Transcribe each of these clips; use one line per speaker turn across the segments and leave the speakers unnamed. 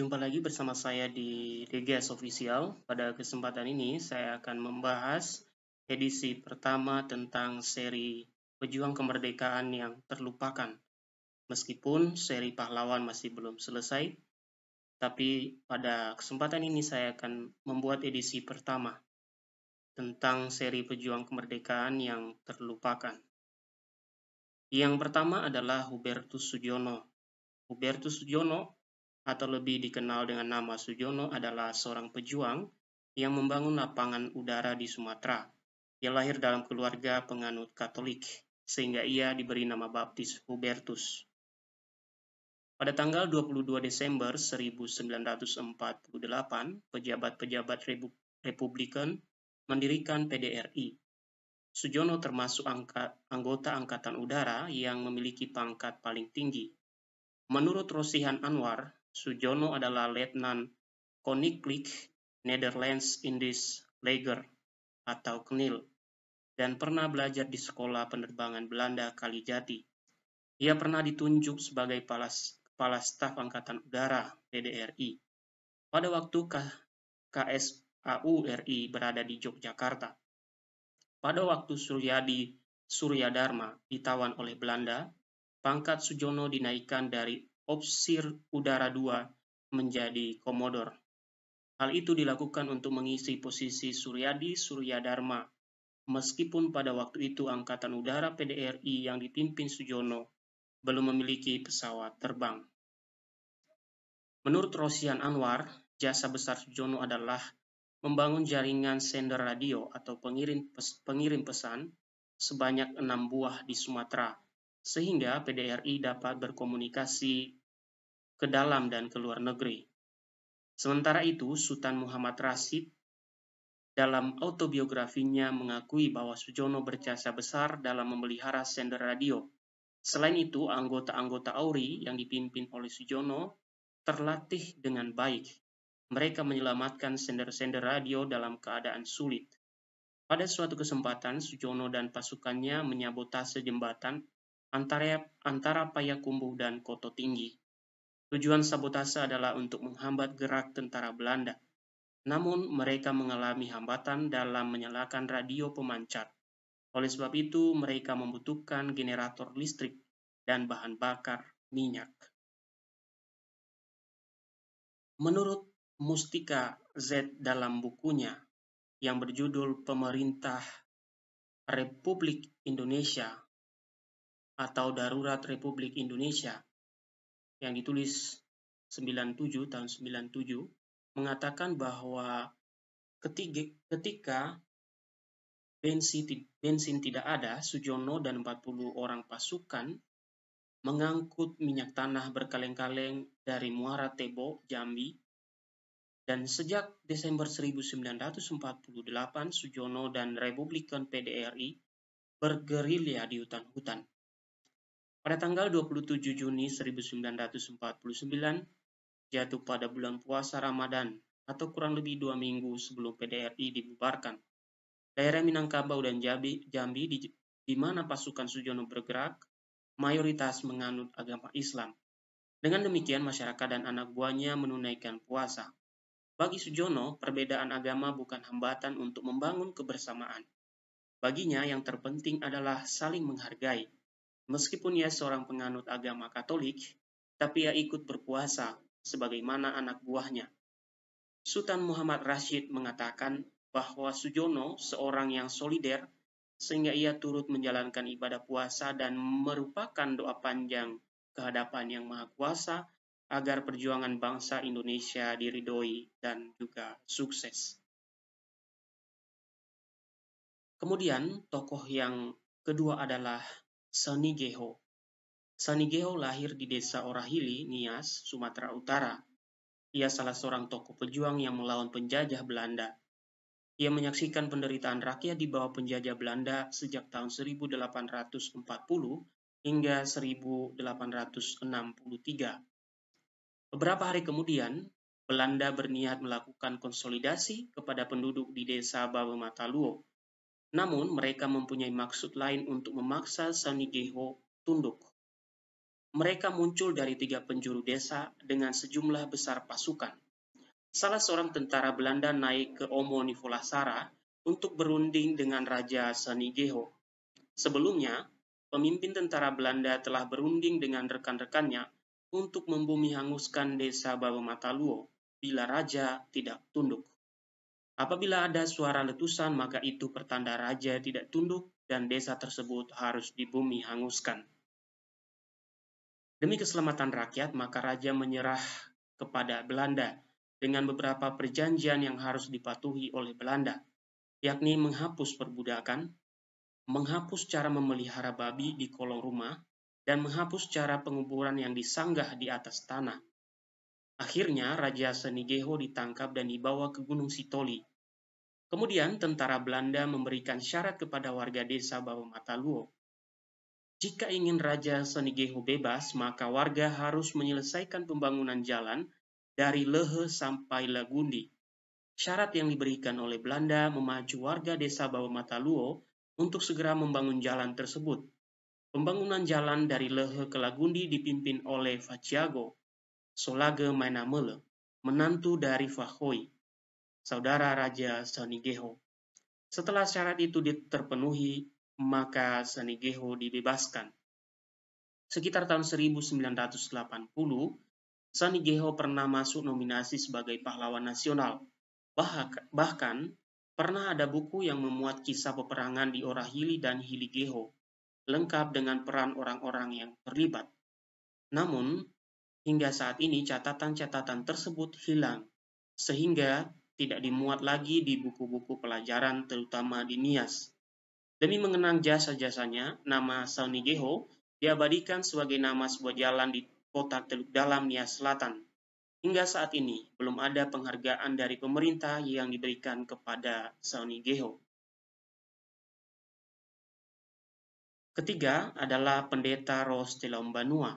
Jumpa lagi bersama saya di DGS Official. Pada kesempatan ini saya akan membahas edisi pertama tentang seri Pejuang Kemerdekaan yang Terlupakan. Meskipun seri pahlawan masih belum selesai, tapi pada kesempatan ini saya akan membuat edisi pertama tentang seri Pejuang Kemerdekaan yang Terlupakan. Yang pertama adalah Hubertus Sujono. Hubertus Sujono atau lebih dikenal dengan nama Sujono adalah seorang pejuang yang membangun lapangan udara di Sumatera. Ia lahir dalam keluarga penganut Katolik, sehingga ia diberi nama baptis Hubertus. Pada tanggal 22 Desember 1948, pejabat-pejabat Republikan mendirikan PDRI. Sujono termasuk angka, anggota Angkatan Udara yang memiliki pangkat paling tinggi. Menurut Rosihan Anwar, Sujono adalah letnan Koninklijk Nederlands Indisch Leger atau KNIL dan pernah belajar di Sekolah Penerbangan Belanda Kalijati. Ia pernah ditunjuk sebagai Kepala Staf Angkatan Udara PDRI. Pada waktu KSAU RI berada di Yogyakarta. Pada waktu Suryadi Surya ditawan oleh Belanda, pangkat Sujono dinaikkan dari opsir udara 2 menjadi komodor. Hal itu dilakukan untuk mengisi posisi Suryadi Suryadharma, meskipun pada waktu itu Angkatan Udara PDRI yang dipimpin Sujono belum memiliki pesawat terbang. Menurut Rosian Anwar, jasa besar Sujono adalah membangun jaringan sender radio atau pengirim, pes pengirim pesan sebanyak enam buah di Sumatera, sehingga PDRI dapat berkomunikasi ke dalam dan ke luar negeri. Sementara itu, Sultan Muhammad Rasid dalam autobiografinya mengakui bahwa Sujono berjasa besar dalam memelihara sender radio. Selain itu, anggota-anggota AURI yang dipimpin oleh Sujono terlatih dengan baik. Mereka menyelamatkan sender-sender radio dalam keadaan sulit. Pada suatu kesempatan, Sujono dan pasukannya menyabotase jembatan antara, antara Payakumbuh dan Koto Tinggi. Tujuan sabotase adalah untuk menghambat gerak tentara Belanda. Namun, mereka mengalami hambatan dalam menyalakan radio pemancar. Oleh sebab itu, mereka membutuhkan generator listrik dan bahan bakar minyak. Menurut Mustika Z dalam bukunya yang berjudul Pemerintah Republik Indonesia atau Darurat Republik Indonesia, yang ditulis 97 tahun 97 mengatakan bahwa ketiga, ketika bensin, bensin tidak ada, Sujono dan 40 orang pasukan mengangkut minyak tanah berkaleng-kaleng dari Muara Tebo, Jambi. Dan sejak Desember 1948, Sujono dan Republikan PDRI bergerilya di hutan-hutan. Pada tanggal 27 Juni 1949, jatuh pada bulan puasa Ramadan atau kurang lebih dua minggu sebelum PDRI dibubarkan. Daerah Minangkabau dan Jambi, Jambi di, di mana pasukan Sujono bergerak, mayoritas menganut agama Islam. Dengan demikian, masyarakat dan anak buahnya menunaikan puasa. Bagi Sujono, perbedaan agama bukan hambatan untuk membangun kebersamaan. Baginya, yang terpenting adalah saling menghargai Meskipun ia seorang penganut agama Katolik, tapi ia ikut berpuasa sebagaimana anak buahnya. Sultan Muhammad Rashid mengatakan bahwa Sujono seorang yang solider sehingga ia turut menjalankan ibadah puasa dan merupakan doa panjang kehadapan yang maha kuasa agar perjuangan bangsa Indonesia diridoi dan juga sukses. Kemudian tokoh yang kedua adalah Geho. Sonny Geho lahir di desa Orahili, Nias, Sumatera Utara. Ia salah seorang tokoh pejuang yang melawan penjajah Belanda. Ia menyaksikan penderitaan rakyat di bawah penjajah Belanda sejak tahun 1840 hingga 1863. Beberapa hari kemudian, Belanda berniat melakukan konsolidasi kepada penduduk di desa Bawe namun, mereka mempunyai maksud lain untuk memaksa Sanigeho tunduk. Mereka muncul dari tiga penjuru desa dengan sejumlah besar pasukan. Salah seorang tentara Belanda naik ke Omo Fulasara untuk berunding dengan Raja Sanigeho. Sebelumnya, pemimpin tentara Belanda telah berunding dengan rekan-rekannya untuk membumi hanguskan desa Babamataluo bila raja tidak tunduk. Apabila ada suara letusan, maka itu pertanda raja tidak tunduk dan desa tersebut harus di bumi hanguskan. Demi keselamatan rakyat, maka raja menyerah kepada Belanda dengan beberapa perjanjian yang harus dipatuhi oleh Belanda, yakni menghapus perbudakan, menghapus cara memelihara babi di kolong rumah, dan menghapus cara penguburan yang disanggah di atas tanah. Akhirnya, Raja Senigeho ditangkap dan dibawa ke Gunung Sitoli, Kemudian tentara Belanda memberikan syarat kepada warga desa Bawa Mata Luo. Jika ingin Raja Senigeho bebas, maka warga harus menyelesaikan pembangunan jalan dari Lehe sampai Lagundi. Syarat yang diberikan oleh Belanda memacu warga desa Bawa Mata Luo untuk segera membangun jalan tersebut. Pembangunan jalan dari Lehe ke Lagundi dipimpin oleh Faciago, Solage Mainamele, menantu dari Fahoy saudara Raja Sonigeho. Setelah syarat itu terpenuhi, maka Sonigeho dibebaskan. Sekitar tahun 1980, Sonigeho pernah masuk nominasi sebagai pahlawan nasional. Bahkan, pernah ada buku yang memuat kisah peperangan di Orahili dan Hiligeho, lengkap dengan peran orang-orang yang terlibat. Namun, hingga saat ini catatan-catatan tersebut hilang, sehingga tidak dimuat lagi di buku-buku pelajaran terutama di Nias. Demi mengenang jasa-jasanya, nama Saunigeho diabadikan sebagai nama sebuah jalan di kota Teluk Dalam Nias Selatan. Hingga saat ini, belum ada penghargaan dari pemerintah yang diberikan kepada Saunigeho. Ketiga adalah Pendeta Ros Telambanua.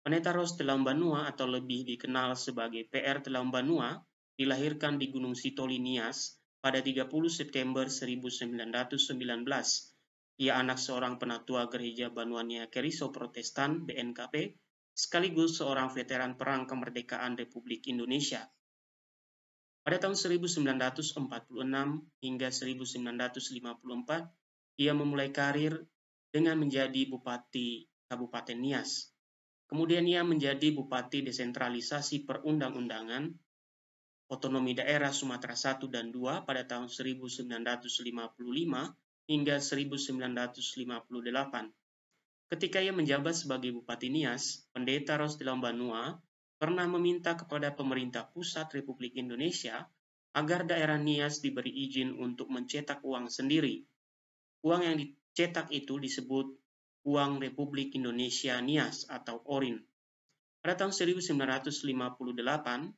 Pendeta Ros Telambanua atau lebih dikenal sebagai PR Telambanua dilahirkan di Gunung Sitolinias pada 30 September 1919. Ia anak seorang penatua gereja Banuania Keriso Protestan BNKP sekaligus seorang veteran Perang Kemerdekaan Republik Indonesia. Pada tahun 1946 hingga 1954, ia memulai karir dengan menjadi Bupati Kabupaten Nias. Kemudian ia menjadi Bupati Desentralisasi Perundang-undangan otonomi daerah Sumatera I dan II pada tahun 1955 hingga 1958. Ketika ia menjabat sebagai Bupati Nias, Pendeta Rosdilam Banua pernah meminta kepada pemerintah pusat Republik Indonesia agar daerah Nias diberi izin untuk mencetak uang sendiri. Uang yang dicetak itu disebut uang Republik Indonesia Nias atau ORIN. Pada tahun 1958,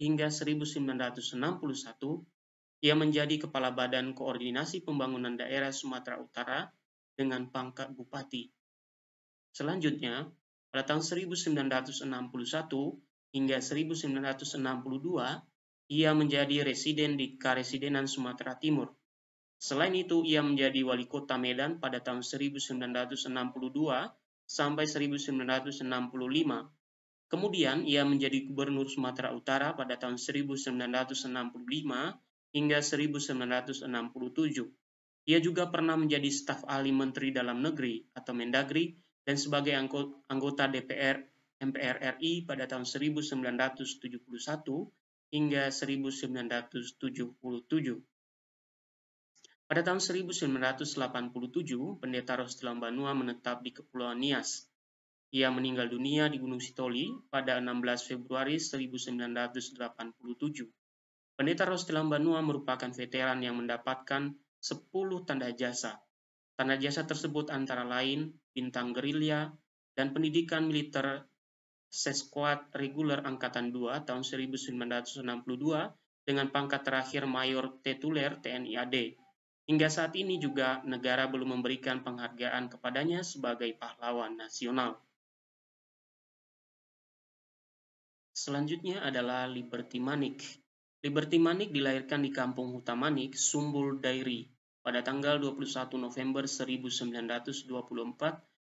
hingga 1961, ia menjadi Kepala Badan Koordinasi Pembangunan Daerah Sumatera Utara dengan pangkat Bupati. Selanjutnya, pada tahun 1961 hingga 1962, ia menjadi residen di Karesidenan Sumatera Timur. Selain itu, ia menjadi wali kota Medan pada tahun 1962 sampai 1965 Kemudian ia menjadi gubernur Sumatera Utara pada tahun 1965 hingga 1967. Ia juga pernah menjadi staf ahli menteri dalam negeri atau Mendagri dan sebagai anggota DPR MPR RI pada tahun 1971 hingga 1977. Pada tahun 1987, Pendeta Rosdilam Banua menetap di Kepulauan Nias ia meninggal dunia di Gunung Sitoli pada 16 Februari 1987. Pendeta Rostelan Banua merupakan veteran yang mendapatkan 10 tanda jasa. Tanda jasa tersebut antara lain bintang gerilya dan pendidikan militer Sesquad Reguler Angkatan 2 tahun 1962 dengan pangkat terakhir Mayor Tetuler TNI AD. Hingga saat ini juga negara belum memberikan penghargaan kepadanya sebagai pahlawan nasional. Selanjutnya adalah Liberty Manik. Liberty Manik dilahirkan di kampung Huta Manik, Sumbul Dairi, pada tanggal 21 November 1924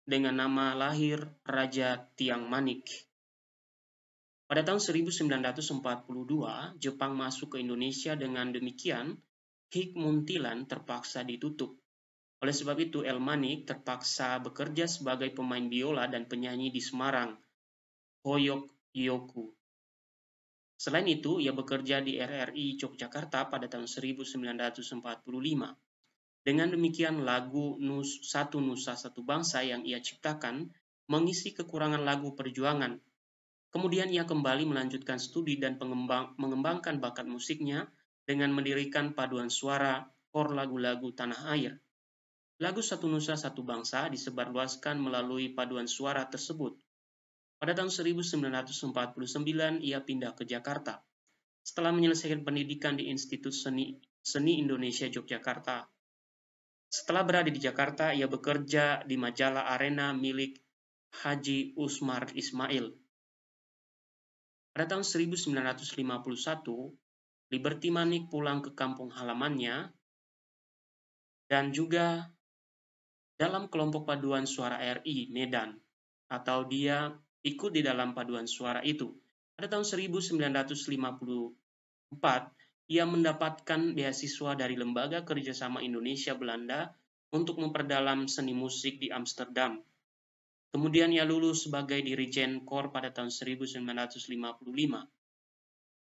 dengan nama lahir Raja Tiang Manik. Pada tahun 1942, Jepang masuk ke Indonesia dengan demikian, Hikmuntilan terpaksa ditutup. Oleh sebab itu, El Manik terpaksa bekerja sebagai pemain biola dan penyanyi di Semarang, Hoyok Yoku. Selain itu, ia bekerja di RRI Yogyakarta pada tahun 1945. Dengan demikian, lagu Nus Satu Nusa Satu Bangsa yang ia ciptakan mengisi kekurangan lagu perjuangan. Kemudian ia kembali melanjutkan studi dan pengembang, mengembangkan bakat musiknya dengan mendirikan paduan suara kor lagu-lagu tanah air. Lagu Satu Nusa Satu Bangsa disebarluaskan melalui paduan suara tersebut. Pada tahun 1949, ia pindah ke Jakarta. Setelah menyelesaikan pendidikan di Institut Seni, Seni Indonesia Yogyakarta. Setelah berada di Jakarta, ia bekerja di majalah Arena milik Haji Usmar Ismail. Pada tahun 1951, Liberty Manik pulang ke kampung halamannya dan juga dalam kelompok paduan suara RI Medan atau dia ikut di dalam paduan suara itu. Pada tahun 1954, ia mendapatkan beasiswa dari Lembaga Kerjasama Indonesia Belanda untuk memperdalam seni musik di Amsterdam. Kemudian ia lulus sebagai dirijen kor pada tahun 1955.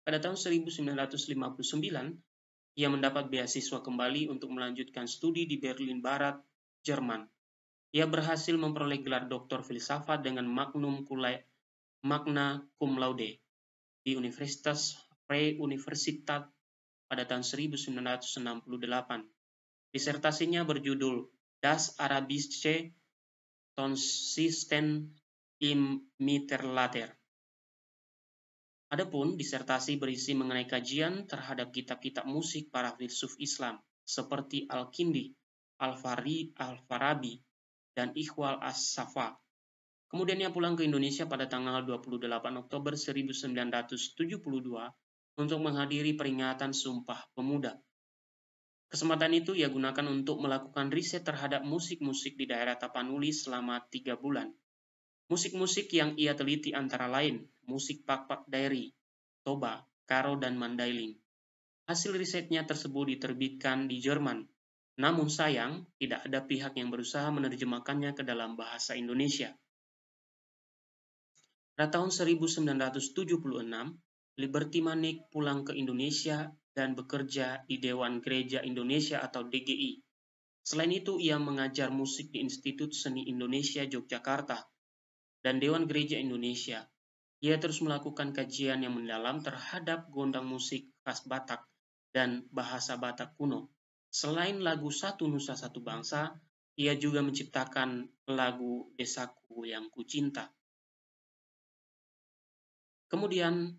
Pada tahun 1959, ia mendapat beasiswa kembali untuk melanjutkan studi di Berlin Barat, Jerman. Ia berhasil memperoleh gelar Doktor Filsafat dengan magnum magna cum laude di Universitas Re Universitat pada tahun 1968. Disertasinya berjudul Das Arabische Tonsisten im Mittelalter. Adapun disertasi berisi mengenai kajian terhadap kitab-kitab musik para filsuf Islam seperti Al-Kindi, Al-Farabi, Al dan Ikhwal As-Safa. Kemudian ia pulang ke Indonesia pada tanggal 28 Oktober 1972 untuk menghadiri peringatan Sumpah Pemuda. Kesempatan itu ia gunakan untuk melakukan riset terhadap musik-musik di daerah Tapanuli selama tiga bulan. Musik-musik yang ia teliti antara lain musik Pakpak dairi, Toba, Karo, dan Mandailing. Hasil risetnya tersebut diterbitkan di Jerman namun sayang, tidak ada pihak yang berusaha menerjemahkannya ke dalam bahasa Indonesia. Pada tahun 1976, Liberty Manik pulang ke Indonesia dan bekerja di Dewan Gereja Indonesia atau DGI. Selain itu, ia mengajar musik di Institut Seni Indonesia Yogyakarta dan Dewan Gereja Indonesia. Ia terus melakukan kajian yang mendalam terhadap gondang musik khas Batak dan bahasa Batak kuno. Selain lagu Satu Nusa Satu Bangsa, ia juga menciptakan lagu Desaku Yang Kucinta. Kemudian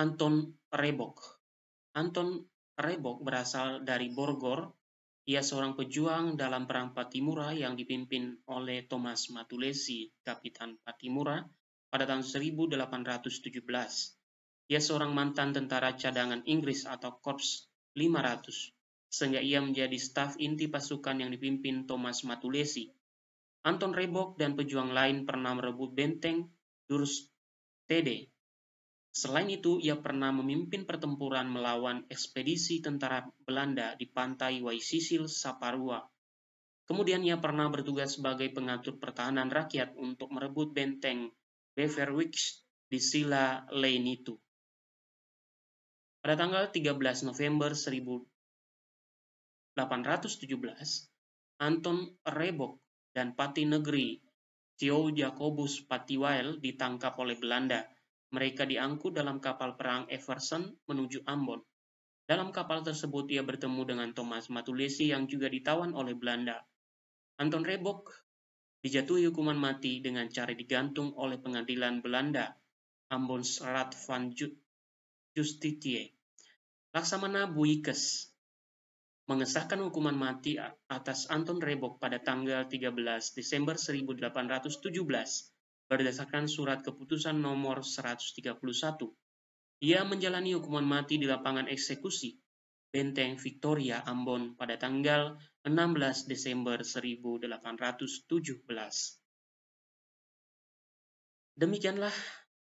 Anton Rebok. Anton Rebok berasal dari Borgor. Ia seorang pejuang dalam Perang Patimura yang dipimpin oleh Thomas Matulesi, Kapitan Patimura, pada tahun 1817. Ia seorang mantan tentara cadangan Inggris atau Korps 500, sehingga ia menjadi staf inti pasukan yang dipimpin Thomas Matulesi. Anton Rebok dan pejuang lain pernah merebut benteng Durs Durstede. Selain itu, ia pernah memimpin pertempuran melawan ekspedisi tentara Belanda di pantai Waisisil, Saparua. Kemudian ia pernah bertugas sebagai pengatur pertahanan rakyat untuk merebut benteng Beverwijk di Sila itu. Pada tanggal 13 November 1817, Anton Rebok dan Pati Negeri Theo Jacobus Patiwail ditangkap oleh Belanda. Mereka diangkut dalam kapal perang Everson menuju Ambon. Dalam kapal tersebut ia bertemu dengan Thomas Matulesi yang juga ditawan oleh Belanda. Anton Rebok dijatuhi hukuman mati dengan cara digantung oleh pengadilan Belanda, Ambon Serat van Justitiae. Laksamana Buikes mengesahkan hukuman mati atas Anton Rebok pada tanggal 13 Desember 1817 berdasarkan surat keputusan nomor 131. Ia menjalani hukuman mati di lapangan eksekusi Benteng Victoria Ambon pada tanggal 16 Desember 1817. Demikianlah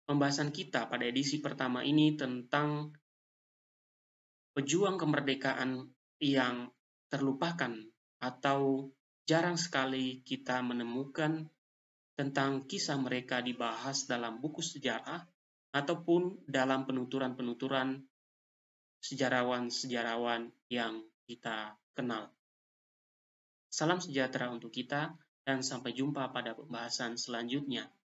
pembahasan kita pada edisi pertama ini tentang pejuang kemerdekaan yang terlupakan atau jarang sekali kita menemukan tentang kisah mereka dibahas dalam buku sejarah ataupun dalam penuturan-penuturan sejarawan-sejarawan yang kita kenal. Salam sejahtera untuk kita dan sampai jumpa pada pembahasan selanjutnya.